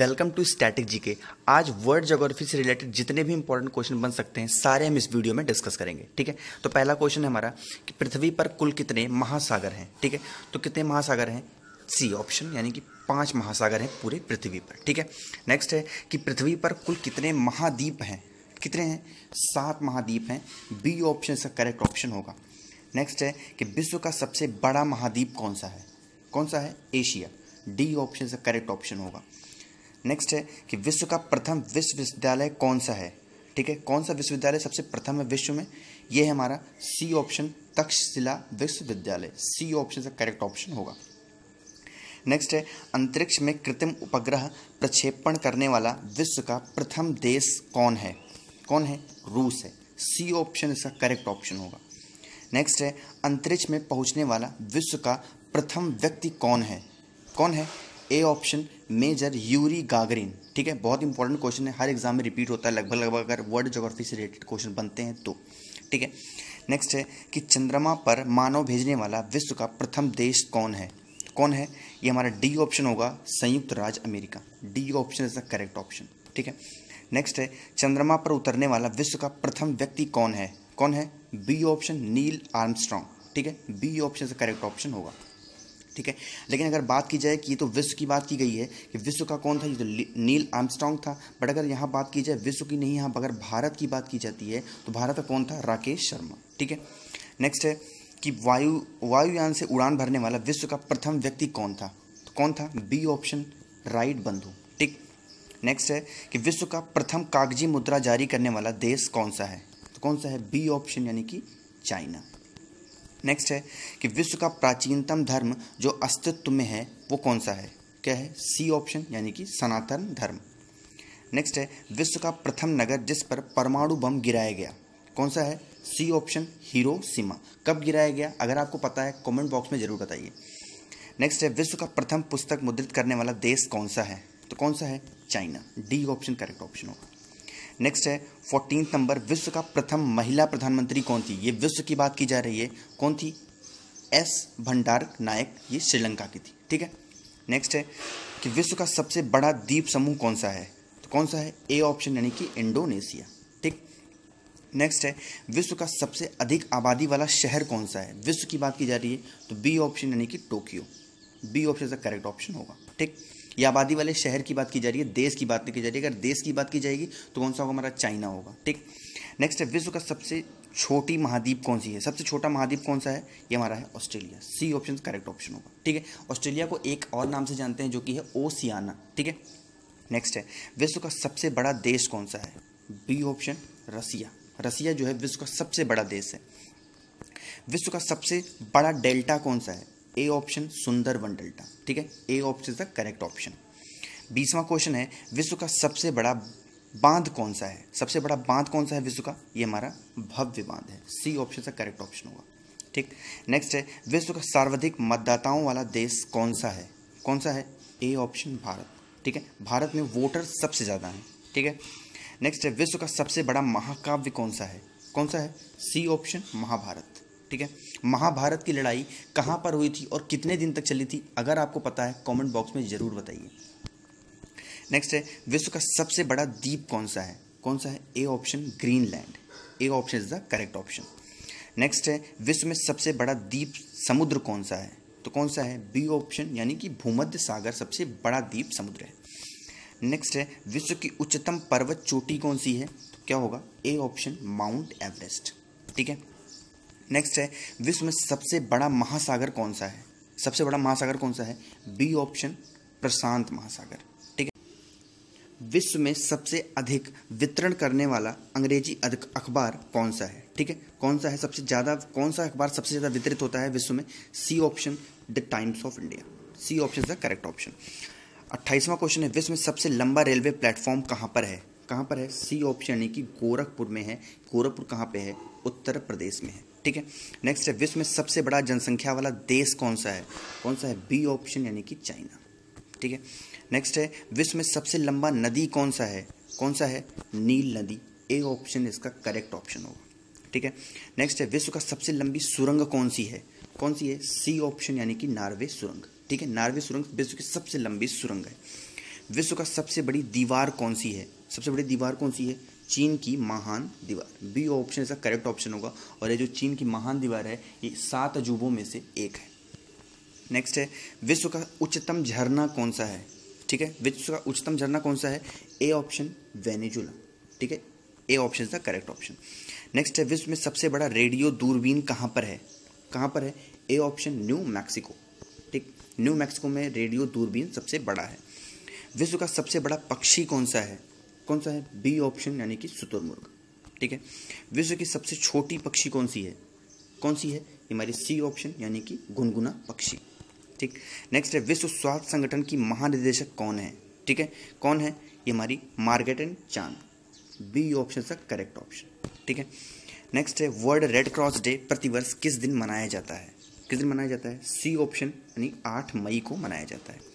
welcome to static के आज world geography से रिलेटेड जितने भी इंपॉर्टेंट क्वेश्चन बन सकते हैं सारे हम इस वीडियो में डिस्कस करेंगे ठीक है तो पहला क्वेश्चन है हमारा कि पृथ्वी पर कुल कितने महासागर हैं ठीक है तो कितने महासागर हैं सी ऑप्शन यानी कि पांच महासागर हैं पूरे पृथ्वी पर ठीक है नेक्स्ट है कि पृथ्वी पर कुल कितने महाद्वीप हैं कितने हैं सात महाद्वीप हैं बी ऑप्शन इसका करेक्ट ऑप्शन होगा नेक्स्ट है कि विश्व का सबसे बड़ा महाद्वीप कौन सा है कौन सा है एशिया डी ऑप्शन से करेक्ट ऑप्शन होगा नेक्स्ट है कि विश्व का प्रथम विश्वविद्यालय कौन सा है ठीक है कौन सा विश्वविद्यालय सबसे प्रथम है विश्व में यह है हमारा सी ऑप्शन तक्षशिला विश्वविद्यालय सी ऑप्शन से करेक्ट ऑप्शन होगा नेक्स्ट है अंतरिक्ष में कृत्रिम उपग्रह प्रक्षेपण करने वाला विश्व का प्रथम देश कौन है कौन है रूस है सी ऑप्शन इसका करेक्ट ऑप्शन होगा नेक्स्ट है अंतरिक्ष में पहुंचने वाला विश्व का प्रथम व्यक्ति कौन है कौन है A option major Yuri Gagarin ठीक है बहुत इंपॉर्टेंट क्वेश्चन है हर एग्जाम में रिपीट होता है लगभग लगभग अगर वर्ल्ड जोग्राफी से रिलेटेड क्वेश्चन बनते हैं तो ठीक है नेक्स्ट है कि चंद्रमा पर मानव भेजने वाला विश्व का प्रथम देश कौन है कौन है ये हमारा डी ऑप्शन होगा संयुक्त राज्य अमेरिका D option is the correct option ठीक है नेक्स्ट है चंद्रमा पर उतरने वाला विश्व का प्रथम व्यक्ति कौन है कौन है बी ऑप्शन नील आर्मस्ट्रांग ठीक है B option is correct option होगा ठीक है लेकिन अगर बात की जाए कि ये तो विश्व की बात की गई है कि विश्व का कौन था ये तो नील आर्मस्ट्रांग था बट अगर यहाँ बात की जाए विश्व की नहीं यहाँ अगर भारत की बात की जाती है तो भारत का कौन था राकेश शर्मा ठीक है नेक्स्ट है कि वायु वायुयान से उड़ान भरने वाला विश्व का प्रथम व्यक्ति कौन था तो कौन था बी ऑप्शन राइट बंधु ठीक नेक्स्ट है कि विश्व का प्रथम कागजी मुद्रा जारी करने वाला देश कौन सा है तो कौन सा है बी ऑप्शन यानी कि चाइना नेक्स्ट है कि विश्व का प्राचीनतम धर्म जो अस्तित्व में है वो कौन सा है क्या है सी ऑप्शन यानी कि सनातन धर्म नेक्स्ट है विश्व का प्रथम नगर जिस पर परमाणु बम गिराया गया कौन सा है सी ऑप्शन सीमा कब गिराया गया अगर आपको पता है कमेंट बॉक्स में ज़रूर बताइए नेक्स्ट है विश्व का प्रथम पुस्तक मुद्रित करने वाला देश कौन सा है तो कौन सा है China D option correct option होगा नेक्स्ट है फोर्टीन नंबर विश्व का प्रथम महिला प्रधानमंत्री कौन थी ये विश्व की बात की जा रही है कौन थी एस भंडार नायक ये श्रीलंका की थी ठीक है नेक्स्ट है कि विश्व का सबसे बड़ा द्वीप समूह कौन सा है तो कौन सा है ए ऑप्शन यानी कि इंडोनेशिया ठीक नेक्स्ट है विश्व का सबसे अधिक आबादी वाला शहर कौन सा है विश्व की बात की जा रही है तो बी ऑप्शन यानी कि टोक्यो बी ऑप्शन इसका करेक्ट ऑप्शन होगा ठीक ये आबादी वाले शहर की बात की जा रही है देश की बात नहीं की जा रही है अगर देश की बात की जाएगी तो कौन सा होगा हमारा चाइना होगा ठीक नेक्स्ट है विश्व का सबसे छोटी महाद्वीप कौन सी है सबसे छोटा महाद्वीप कौन सा है ये हमारा है Australia C option correct option होगा ठीक है ऑस्ट्रेलिया को एक और नाम से जानते हैं जो कि है ओसियाना ठीक है नेक्स्ट है विश्व का सबसे बड़ा देश कौन सा है बी ऑप्शन रसिया रसिया जो है विश्व का सबसे बड़ा देश है विश्व का सबसे बड़ा डेल्टा कौन सा है A option Sundarbans delta ठीक है A option is the correct option बीसवा क्वेश्चन है विश्व का सबसे बड़ा बांध कौन सा है सबसे बड़ा बांध कौन सा है विश्व का ये हमारा भव्य बांध है सी ऑप्शन का करेक्ट ऑप्शन होगा ठीक नेक्स्ट है विश्व का सर्वाधिक मतदाताओं वाला देश कौन सा है कौन सा है ए ऑप्शन भारत ठीक है भारत में वोटर सबसे ज़्यादा हैं ठीक है नेक्स्ट है विश्व का सबसे बड़ा महाकाव्य कौन सा है कौन सा है सी ऑप्शन महाभारत ठीक है महाभारत की लड़ाई कहाँ पर हुई थी और कितने दिन तक चली थी अगर आपको पता है कमेंट बॉक्स में ज़रूर बताइए नेक्स्ट है विश्व का सबसे बड़ा द्वीप कौन सा है कौन सा है A option Greenland A option is the correct option next है विश्व में सबसे बड़ा द्वीप समुद्र कौन सा है तो कौन सा है बी ऑप्शन यानी कि भूमध्य सागर सबसे बड़ा द्वीप समुद्र है नेक्स्ट है विश्व की उच्चतम पर्वत चोटी कौन सी है तो क्या होगा ए ऑप्शन माउंट एवरेस्ट ठीक है नेक्स्ट है विश्व में सबसे बड़ा महासागर कौन सा है सबसे बड़ा महासागर कौन सा है बी ऑप्शन प्रशांत महासागर ठीक है विश्व में सबसे अधिक वितरण करने वाला अंग्रेजी अखबार कौन सा है ठीक है कौन सा है सबसे ज़्यादा कौन सा अखबार सबसे ज़्यादा वितरित होता है विश्व में C option the Times of India C option the correct option अट्ठाईसवां क्वेश्चन है विश्व में सबसे लंबा रेलवे प्लेटफॉर्म कहाँ पर है कहाँ पर है सी ऑप्शन यानी कि गोरखपुर में है गोरखपुर कहाँ पे है उत्तर प्रदेश में है ठीक है नेक्स्ट है विश्व में सबसे बड़ा जनसंख्या वाला देश कौन सा है कौन सा है बी ऑप्शन यानी कि चाइना ठीक है नेक्स्ट है विश्व में सबसे लंबा नदी कौन सा है कौन सा है नील नदी ए ऑप्शन इसका करेक्ट ऑप्शन होगा ठीक है नेक्स्ट है विश्व का सबसे लंबी सुरंग कौन सी है कौन सी है सी ऑप्शन यानी कि नार्वे सुरंग ठीक है नार्वे सुरंग विश्व की सबसे लंबी सुरंग है विश्व का सबसे बड़ी दीवार कौन सी है सबसे बड़ी दीवार कौन सी है चीन की महान दीवार बी ऑप्शन इसका करेक्ट ऑप्शन होगा और ये जो चीन की महान दीवार है ये सात अजूबों में से एक है नेक्स्ट है विश्व का उच्चतम झरना कौन सा है ठीक है विश्व का उच्चतम झरना कौन सा है ए ऑप्शन वेनेजुला ठीक है ए ऑप्शन इसका करेक्ट ऑप्शन नेक्स्ट है विश्व में सबसे बड़ा रेडियो दूरबीन कहाँ पर है कहाँ पर है ए ऑप्शन न्यू मैक्सिको ठीक न्यू मैक्सिको में रेडियो दूरबीन सबसे बड़ा है विश्व का सबसे बड़ा पक्षी कौन सा है कौन सा है बी ऑप्शन यानी कि शुतुरमुर्ग ठीक है विश्व की सबसे छोटी पक्षी कौन सी है कौन सी है ये हमारी सी ऑप्शन यानी कि गुनगुना पक्षी ठीक नेक्स्ट है विश्व स्वास्थ्य संगठन की महानिदेशक कौन है ठीक है कौन है ये हमारी मार्गेट एंड चांद बी ऑप्शन का करेक्ट ऑप्शन ठीक है नेक्स्ट है वर्ल्ड रेड क्रॉस डे प्रतिवर्ष किस दिन मनाया जाता है किस दिन मनाया जाता है सी ऑप्शन यानी आठ मई को मनाया जाता है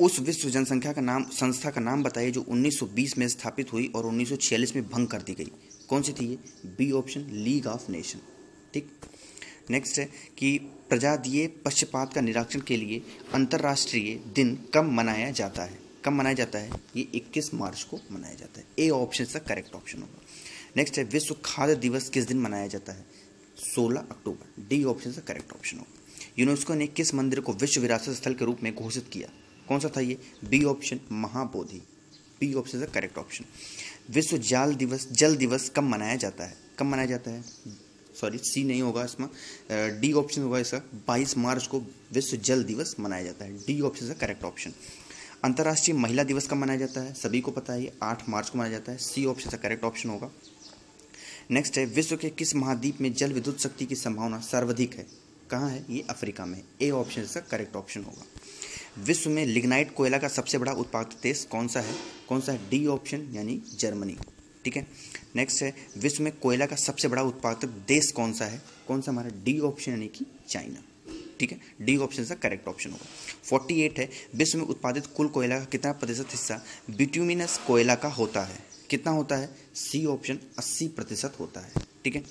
उस विश्व जनसंख्या का नाम संस्था का नाम बताइए जो 1920 में स्थापित हुई और 1946 में भंग कर दी गई कौन सी थी ये B option League of Nation ठीक नेक्स्ट है कि प्रजातीय पक्षपात का निराक्षण के लिए अंतर्राष्ट्रीय दिन कब मनाया जाता है कब मनाया जाता है ये 21 मार्च को मनाया जाता है ए ऑप्शन सा करेक्ट ऑप्शन होगा नेक्स्ट है विश्व खाद्य दिवस किस दिन मनाया जाता है 16 अक्टूबर डी ऑप्शन इसका करेक्ट ऑप्शन होगा यूनेस्को ने किस मंदिर को विश्व विरासत स्थल के रूप में घोषित किया कौन सा था ये B option Mahabodhi B option is the correct option विश्व जल दिवस जल दिवस कब मनाया जाता है कब मनाया जाता है सॉरी सी नहीं होगा इसमें डी ऑप्शन होगा इसका 22 मार्च को विश्व जल दिवस मनाया जाता है D option is the correct option अंतर्राष्ट्रीय महिला दिवस कब मनाया जाता है सभी को पता है ये आठ मार्च को मनाया जाता है सी ऑप्शन का करेक्ट ऑप्शन होगा नेक्स्ट है विश्व के किस महाद्वीप में जल विद्युत शक्ति की संभावना सर्वाधिक है कहाँ है ये अफ्रीका में ए ऑप्शन इसका करेक्ट ऑप्शन होगा विश्व में लिग्नाइट कोयला का सबसे बड़ा उत्पादक देश कौन सा है कौन सा है डी ऑप्शन यानी जर्मनी ठीक है नेक्स्ट है विश्व में कोयला का सबसे बड़ा उत्पादक देश कौन सा है कौन सा हमारा डी ऑप्शन यानी कि चाइना ठीक है डी ऑप्शन का करेक्ट ऑप्शन होगा 48 है विश्व में उत्पादित कुल कोयला का कितना प्रतिशत हिस्सा बिट्यूमिनस कोयला का होता है कितना होता है सी ऑप्शन 80 प्रतिशत होता है ठीक है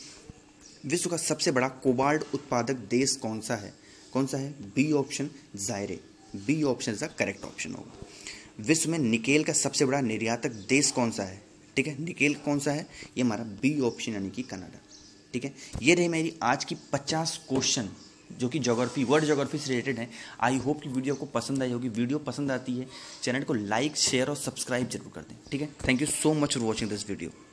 विश्व का सबसे बड़ा कोबाल्ट उत्पादक देश कौन सा है कौन सा है B option Zaire B option इसका करेक्ट ऑप्शन होगा विश्व में निकेल का सबसे बड़ा निर्यातक देश कौन सा है ठीक है निकेल कौन सा है ये हमारा बी ऑप्शन यानी कि कनाडा ठीक है ये रही मेरी आज की पचास क्वेश्चन जो कि जोग्राफी वर्ल्ड जोग्राफी से रिलेटेड है आई होप कि वीडियो आपको पसंद आई होगी वीडियो पसंद आती है चैनल को लाइक शेयर और सब्सक्राइब जरूर कर दें ठीक है thank you so much for watching this video